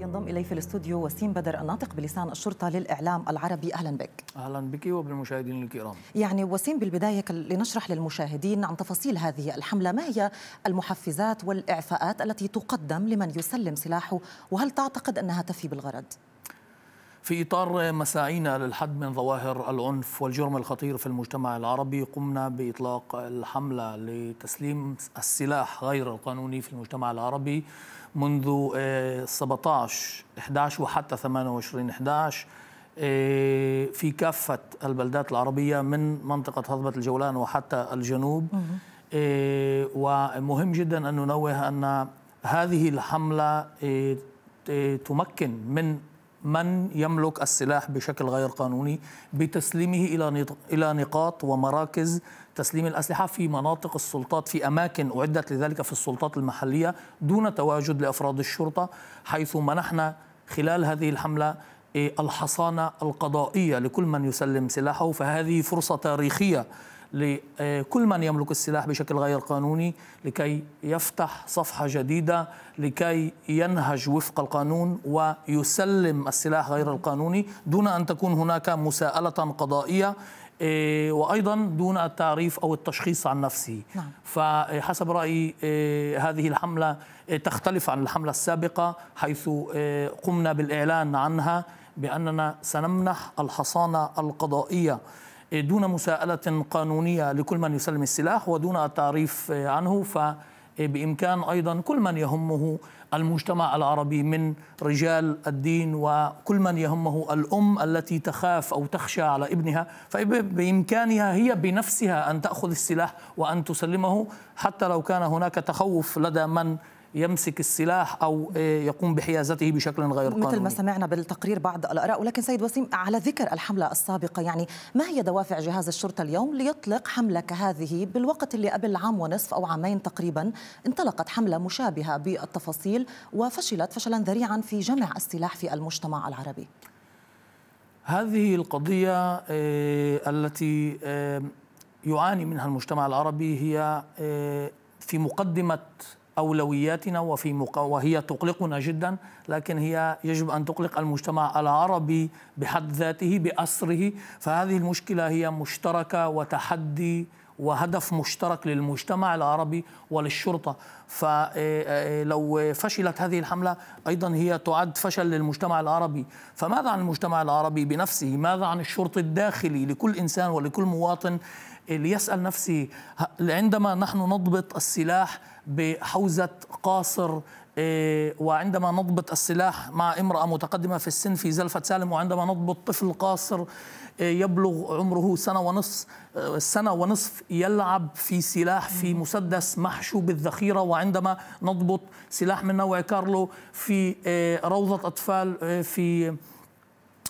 ينضم الي في الاستوديو وسيم بدر الناطق بلسان الشرطه للاعلام العربي اهلا بك اهلا بك وبالمشاهدين الكرام يعني وسيم بالبدايه لنشرح للمشاهدين عن تفاصيل هذه الحمله ما هي المحفزات والاعفاءات التي تقدم لمن يسلم سلاحه وهل تعتقد انها تفي بالغرض في إطار مساعينا للحد من ظواهر العنف والجرم الخطير في المجتمع العربي قمنا بإطلاق الحملة لتسليم السلاح غير القانوني في المجتمع العربي منذ 17 آه، 11 وحتى 28 11 آه، في كافة البلدات العربية من منطقة هضبة الجولان وحتى الجنوب آه، ومهم جدا أن ننوه أن هذه الحملة تمكن من من يملك السلاح بشكل غير قانوني بتسليمه إلى إلى نقاط ومراكز تسليم الأسلحة في مناطق السلطات في أماكن أعدت لذلك في السلطات المحلية دون تواجد لأفراد الشرطة حيث منحنا خلال هذه الحملة إيه، الحصانة القضائية لكل من يسلم سلاحه فهذه فرصة تاريخية لكل إيه، من يملك السلاح بشكل غير قانوني لكي يفتح صفحة جديدة لكي ينهج وفق القانون ويسلم السلاح غير القانوني دون أن تكون هناك مساءلة قضائية آه، وايضا دون التعريف او التشخيص عن نفسه نعم. فحسب رايي آه، هذه الحمله آه، تختلف عن الحمله السابقه حيث قمنا بالاعلان عنها باننا سنمنح الحصانه القضائيه دون مساءله قانونيه لكل من يسلم السلاح ودون التعريف عنه فبامكان ايضا كل من يهمه المجتمع العربي من رجال الدين وكل من يهمه الأم التي تخاف أو تخشى على ابنها فبإمكانها هي بنفسها أن تأخذ السلاح وأن تسلمه حتى لو كان هناك تخوف لدى من يمسك السلاح أو آه، يقوم بحيازته بشكل غير قانوني مثل ما سمعنا بالتقرير بعض الآراء ولكن سيد وسيم على ذكر الحملة السابقة يعني ما هي دوافع جهاز الشرطة اليوم ليطلق حملة كهذه بالوقت اللي قبل عام ونصف أو عامين تقريبا انطلقت حملة مشابهة بالتفاصيل وفشلت فشلا ذريعا في جمع السلاح في المجتمع العربي هذه القضية آه، التي آه، يعاني منها المجتمع العربي هي في مقدمة أولوياتنا وفي مقا... وهي تقلقنا جدا لكن هي يجب أن تقلق المجتمع العربي بحد ذاته بأسره فهذه المشكلة هي مشتركة وتحدي وهدف مشترك للمجتمع العربي وللشرطة فلو آه، آه، آه، فشلت هذه الحملة أيضا هي تعد فشل للمجتمع العربي فماذا عن المجتمع العربي بنفسه ماذا عن الشرط الداخلي لكل إنسان ولكل مواطن ليسأل نفسه عندما نحن نضبط السلاح بحوزة قاصر إيه، وعندما نضبط السلاح مع امرأة متقدمة في السن في زلفة سالم وعندما نضبط طفل قاصر إيه، يبلغ عمره سنة ونصف إيه، سنة ونصف يلعب في سلاح في مسدس محشو بالذخيرة وعندما نضبط سلاح من نوع كارلو في روضة أطفال في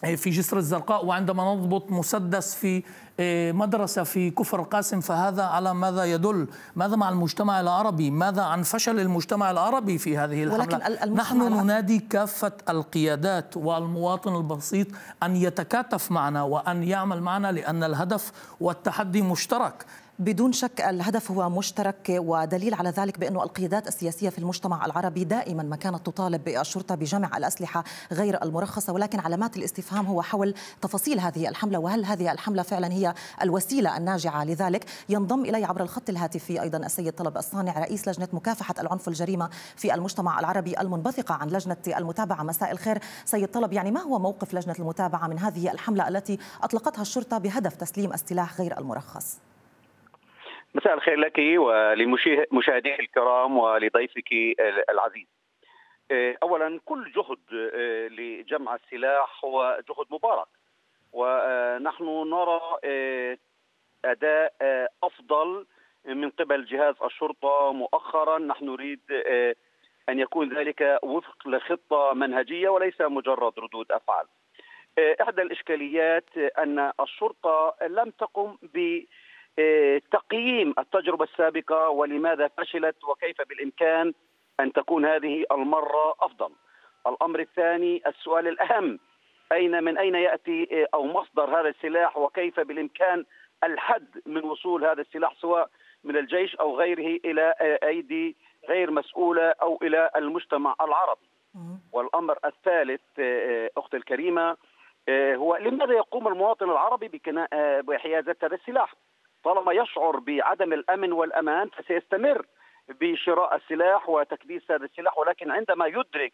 في جسر الزرقاء وعندما نضبط مسدس في آه، مدرسة في كفر قاسم فهذا على ماذا يدل ماذا مع المجتمع العربي ماذا عن فشل المجتمع العربي في هذه الحملة ولكن نحن ننادي كافة القيادات والمواطن البسيط أن يتكاتف معنا وأن يعمل معنا لأن الهدف والتحدي مشترك بدون شك الهدف هو مشترك ودليل على ذلك بأن القيادات السياسية في المجتمع العربي دائما ما كانت تطالب الشرطة بجمع الأسلحة غير المرخصة ولكن علامات الاستفهام هو حول تفاصيل هذه الحملة وهل هذه الحملة فعلا هي الوسيلة الناجعة لذلك ينضم إلي عبر الخط الهاتفي أيضا السيد طلب الصانع رئيس لجنة مكافحة العنف والجريمة في المجتمع العربي المنبثقة عن لجنة المتابعة مساء الخير سيد طلب يعني ما هو موقف لجنة المتابعة من هذه الحملة التي أطلقتها الشرطة بهدف تسليم السلاح غير المرخص مساء الخير لك ولمشاهديك الكرام ولضيفك العزيز إيه، اولا كل جهد إيه، لجمع السلاح هو جهد مبارك ونحن نرى إيه، اداء افضل من قبل جهاز الشرطه مؤخرا نحن نريد ان يكون ذلك وفق لخطه منهجيه وليس مجرد ردود افعال احدى الاشكاليات ان الشرطه لم تقم ب آه، تقييم التجربه السابقه ولماذا فشلت وكيف بالامكان ان تكون هذه المره افضل. الامر الثاني السؤال الاهم اين من اين ياتي آه، او مصدر هذا السلاح وكيف بالامكان الحد من وصول هذا السلاح سواء من الجيش او غيره الى آه، ايدي غير مسؤوله او الى المجتمع العربي. والامر الثالث اختي الكريمه هو لماذا يقوم المواطن العربي بحيازه هذا السلاح؟ طالما يشعر بعدم الامن والامان فسيستمر بشراء السلاح وتكديس هذا السلاح ولكن عندما يدرك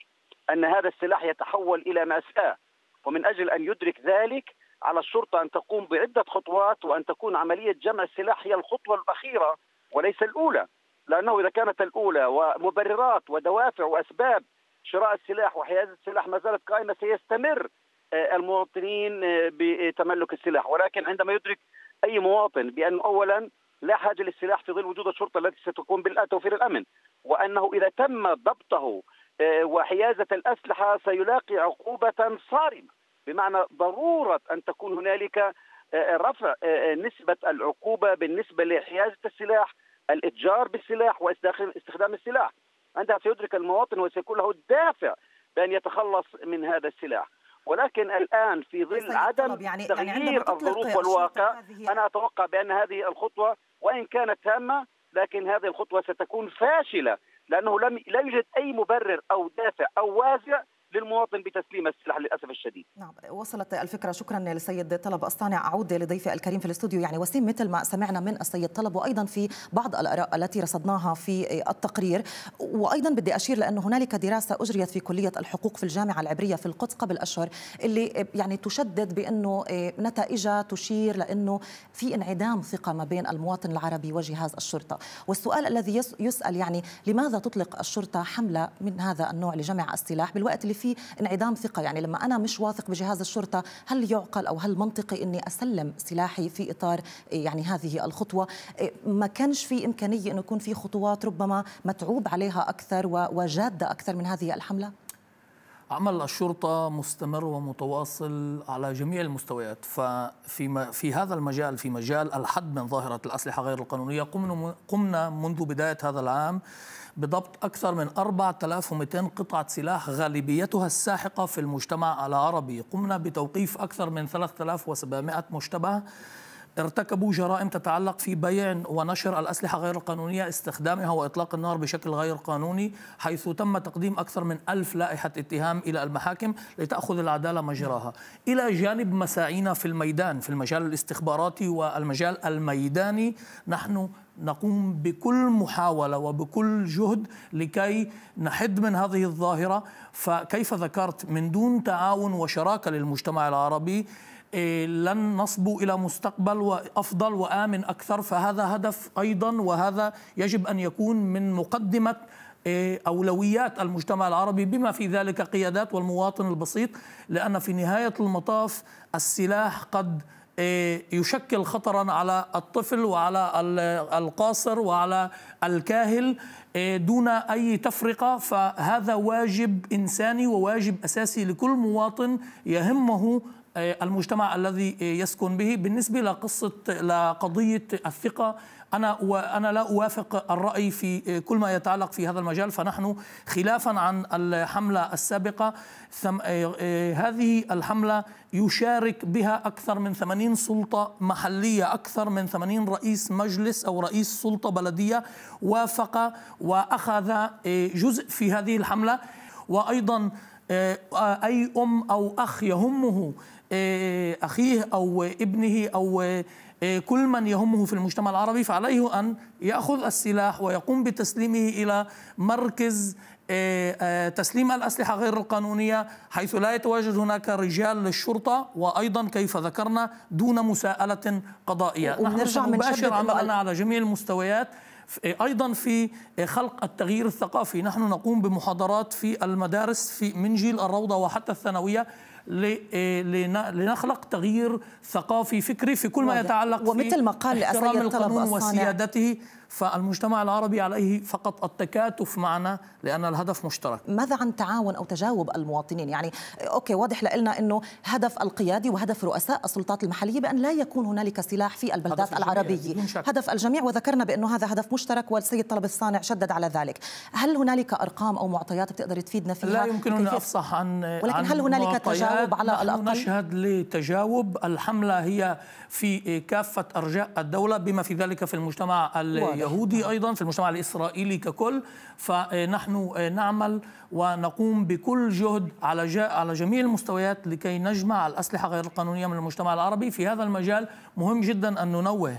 ان هذا السلاح يتحول الى ماساه ومن اجل ان يدرك ذلك على الشرطه ان تقوم بعده خطوات وان تكون عمليه جمع السلاح هي الخطوه الاخيره وليس الاولى لانه اذا كانت الاولى ومبررات ودوافع واسباب شراء السلاح وحيازه السلاح ما زالت قائمه سيستمر آه، المواطنين آه، بتملك السلاح ولكن عندما يدرك اي مواطن بانه اولا لا حاجه للسلاح في ظل وجود الشرطه التي ستقوم بتوفير الامن وانه اذا تم ضبطه آه، وحيازه الاسلحه سيلاقي عقوبه صارمه بمعنى ضروره ان تكون هنالك آه، آه، رفع نسبه العقوبه بالنسبه لحيازه السلاح الاتجار بالسلاح واستخدام السلاح عندها سيدرك المواطن وسيكون له الدافع بان يتخلص من هذا السلاح ولكن الان في ظل عدم يعني, يعني تغيير الظروف والواقع انا اتوقع بان هذه الخطوه وان كانت تامه لكن هذه الخطوه ستكون فاشله لانه لم لا يوجد اي مبرر او دافع او وازع للمواطن بتسليم السلاح للاسف الشديد. نعم وصلت الفكره شكرا للسيد طلب الصانع اعود لضيفي الكريم في الاستوديو يعني وسيم مثل ما سمعنا من السيد طلب وايضا في بعض الاراء التي رصدناها في التقرير وايضا بدي اشير لانه هنالك دراسه اجريت في كليه الحقوق في الجامعه العبريه في القدس قبل اشهر اللي يعني تشدد بانه نتائجها تشير لانه في انعدام ثقه ما بين المواطن العربي وجهاز الشرطه والسؤال الذي يسال يعني لماذا تطلق الشرطه حمله من هذا النوع لجمع السلاح بالوقت اللي فيه في انعدام ثقه يعني لما انا مش واثق بجهاز الشرطه هل يعقل او هل منطقي اني اسلم سلاحي في اطار إيه، يعني هذه الخطوه إيه، ما كانش في امكانيه انه يكون في خطوات ربما متعوب عليها اكثر وجاده اكثر من هذه الحمله عمل الشرطة مستمر ومتواصل على جميع المستويات ففي في هذا المجال في مجال الحد من ظاهرة الأسلحة غير القانونية قمنا منذ بداية هذا العام بضبط أكثر من 4200 قطعة سلاح غالبيتها الساحقة في المجتمع العربي قمنا بتوقيف أكثر من 3700 مشتبه ارتكبوا جرائم تتعلق في بيع ونشر الأسلحة غير القانونية استخدامها وإطلاق النار بشكل غير قانوني حيث تم تقديم أكثر من ألف لائحة اتهام إلى المحاكم لتأخذ العدالة مجراها إلى جانب مساعينا في الميدان في المجال الاستخباراتي والمجال الميداني نحن نقوم بكل محاولة وبكل جهد لكي نحد من هذه الظاهرة فكيف ذكرت من دون تعاون وشراكة للمجتمع العربي إيه، لن نصبو إلى مستقبل وأفضل وآمن أكثر فهذا هدف أيضا وهذا يجب أن يكون من مقدمة إيه، أولويات المجتمع العربي بما في ذلك قيادات والمواطن البسيط لأن في نهاية المطاف السلاح قد إيه، يشكل خطرا على الطفل وعلى القاصر وعلى الكاهل دون اي تفرقه فهذا واجب انساني وواجب اساسي لكل مواطن يهمه آه، المجتمع الذي آه، يسكن به بالنسبة لقصة لقضية الثقة أنا وأنا لا أوافق الرأي في آه، كل ما يتعلق في هذا المجال فنحن خلافا عن الحملة السابقة هذه الحملة يشارك بها أكثر من 80 سلطة محلية أكثر من 80 رئيس مجلس أو رئيس سلطة بلدية وافق وأخذ جزء في هذه الحملة وأيضا أي أم أو أخ يهمه آه، أخيه أو ابنه أو آه، كل من يهمه في المجتمع العربي فعليه أن يأخذ السلاح ويقوم بتسليمه إلى مركز آه، تسليم الأسلحة غير القانونية حيث لا يتواجد هناك رجال للشرطة وأيضا كيف ذكرنا دون مساءلة قضائية نحن مباشر عملنا على جميع المستويات ايضا في خلق التغيير الثقافي نحن نقوم بمحاضرات في المدارس في من جيل الروضه وحتى الثانويه آه، لنخلق تغيير ثقافي فكري في كل ما يتعلق ومثل ما قال طلب القانون وسيادته فالمجتمع العربي عليه فقط التكاتف معنا لأن الهدف مشترك ماذا عن تعاون أو تجاوب المواطنين يعني أوكي واضح لنا أنه هدف القيادي وهدف رؤساء السلطات المحلية بأن لا يكون هنالك سلاح في البلدات هدف العربية هدف الجميع وذكرنا بأنه هذا هدف مشترك والسيد طلب الصانع شدد على ذلك هل هنالك أرقام أو معطيات بتقدر تفيدنا فيها لا يمكننا أفصح عن ولكن عن هل هنالك تجاوب على الأقل نشهد لتجاوب الحملة هي في كافة أرجاء الدولة بما في ذلك في المجتمع الدولي اليهودي نعم. أيضا في المجتمع الإسرائيلي ككل فنحن آه، نعمل ونقوم بكل جهد على على جميع المستويات لكي نجمع الأسلحة غير القانونية من المجتمع العربي في هذا المجال مهم جدا أن ننوه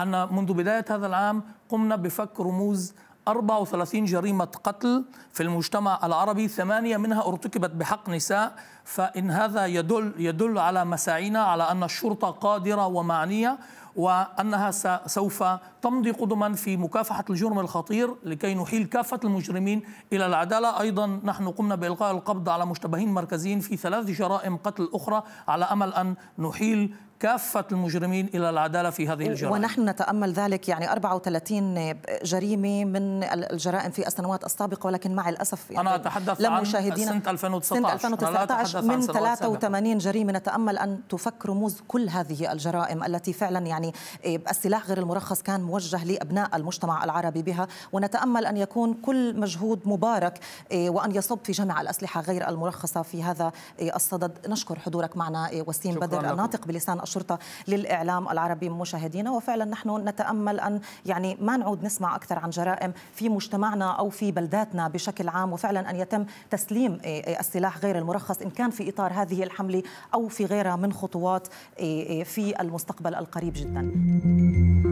أن منذ بداية هذا العام قمنا بفك رموز 34 جريمة قتل في المجتمع العربي ثمانية منها ارتكبت بحق نساء فإن هذا يدل, يدل على مساعينا على أن الشرطة قادرة ومعنية وأنها سوف تمضي قدما في مكافحة الجرم الخطير لكي نحيل كافة المجرمين إلى العدالة أيضا نحن قمنا بإلقاء القبض على مشتبهين مركزيين في ثلاث جرائم قتل أخرى على أمل أن نحيل كافة المجرمين إلى العدالة في هذه الجرائم ونحن نتأمل ذلك يعني 34 جريمة من الجرائم في السنوات السابقة ولكن مع الأسف يعني أنا أتحدث عن سنة 2019 سنة 2019 من 83 جريمة نتأمل أن تفك رموز كل هذه الجرائم التي فعلا يعني إيه، السلاح غير المرخص كان موجه لأبناء المجتمع العربي بها ونتأمل أن يكون كل مجهود مبارك إيه، وأن يصب في جمع الأسلحة غير المرخصة في هذا إيه، الصدد نشكر حضورك معنا وسيم بدر الناطق بلسان الشرطه للاعلام العربي مشاهدينا وفعلا نحن نتامل ان يعني ما نعود نسمع اكثر عن جرائم في مجتمعنا او في بلداتنا بشكل عام وفعلا ان يتم تسليم إيه، إيه، السلاح غير المرخص ان كان في اطار هذه الحمله او في غيرها من خطوات إيه، في المستقبل القريب جدا.